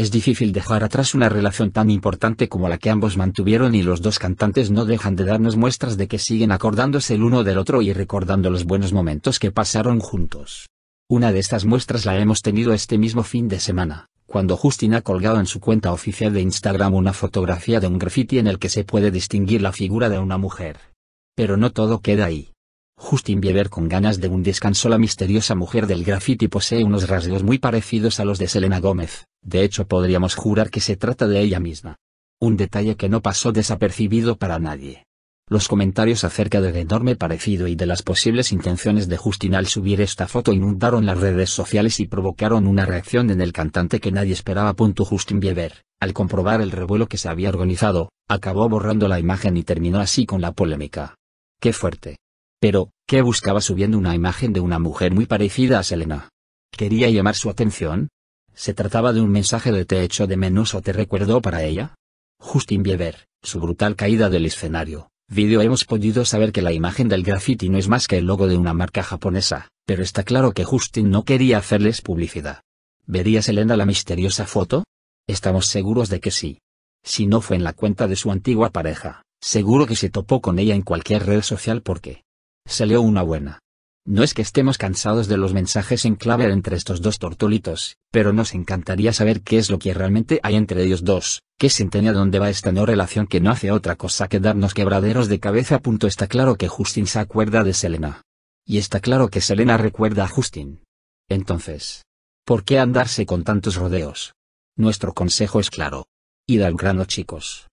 Es difícil dejar atrás una relación tan importante como la que ambos mantuvieron y los dos cantantes no dejan de darnos muestras de que siguen acordándose el uno del otro y recordando los buenos momentos que pasaron juntos. Una de estas muestras la hemos tenido este mismo fin de semana, cuando Justin ha colgado en su cuenta oficial de Instagram una fotografía de un graffiti en el que se puede distinguir la figura de una mujer. Pero no todo queda ahí. Justin Bieber con ganas de un descanso La misteriosa mujer del graffiti posee unos rasgos muy parecidos a los de Selena Gómez, de hecho podríamos jurar que se trata de ella misma. Un detalle que no pasó desapercibido para nadie. Los comentarios acerca del enorme parecido y de las posibles intenciones de Justin al subir esta foto inundaron las redes sociales y provocaron una reacción en el cantante que nadie esperaba. Justin Bieber, al comprobar el revuelo que se había organizado, acabó borrando la imagen y terminó así con la polémica. ¡Qué fuerte! Pero, ¿qué buscaba subiendo una imagen de una mujer muy parecida a Selena? ¿Quería llamar su atención? Se trataba de un mensaje de te echo de menos o te recuerdo para ella. Justin Bieber, su brutal caída del escenario. Video hemos podido saber que la imagen del graffiti no es más que el logo de una marca japonesa, pero está claro que Justin no quería hacerles publicidad. ¿Verías Elena la misteriosa foto? Estamos seguros de que sí. Si no fue en la cuenta de su antigua pareja, seguro que se topó con ella en cualquier red social porque se leo una buena. No es que estemos cansados de los mensajes en clave entre estos dos tortolitos, pero nos encantaría saber qué es lo que realmente hay entre ellos dos, qué se dónde va esta no relación que no hace otra cosa que darnos quebraderos de cabeza. Punto está claro que Justin se acuerda de Selena. Y está claro que Selena recuerda a Justin. Entonces, ¿por qué andarse con tantos rodeos? Nuestro consejo es claro. Id al grano chicos.